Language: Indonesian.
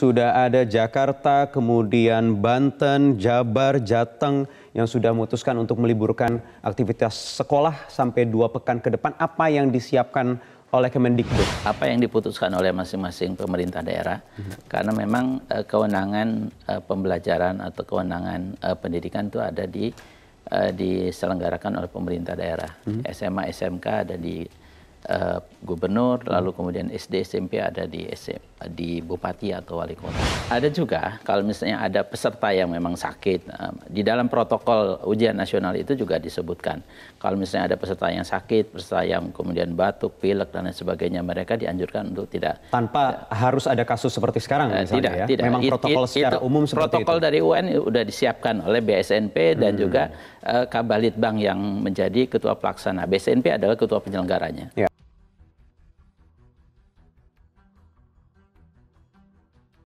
sudah ada Jakarta, kemudian Banten, Jabar, Jateng yang sudah memutuskan untuk meliburkan aktivitas sekolah sampai dua pekan ke depan. Apa yang disiapkan oleh Kemendikbud? Apa yang diputuskan oleh masing-masing pemerintah daerah? Hmm. Karena memang uh, kewenangan uh, pembelajaran atau kewenangan uh, pendidikan itu ada di diselenggarakan oleh pemerintah daerah. Hmm. SMA, SMK ada di uh, gubernur, lalu kemudian SD SMP ada di SM, di bupati atau wali kota. Ada juga kalau misalnya ada peserta yang memang sakit uh, di dalam protokol ujian nasional itu juga disebutkan. Kalau misalnya ada peserta yang sakit, peserta yang kemudian batuk, pilek dan lain sebagainya, mereka dianjurkan untuk tidak tanpa harus ada kasus seperti sekarang uh, misalnya tidak, ya. Tidak. Memang protokol it, secara itu, umum seperti protokol itu. dari UN sudah disiapkan oleh BSNP dan hmm. juga uh, Kabalitbang yang menjadi ketua pelaksana. BSNP adalah ketua penyelenggaranya. Ya.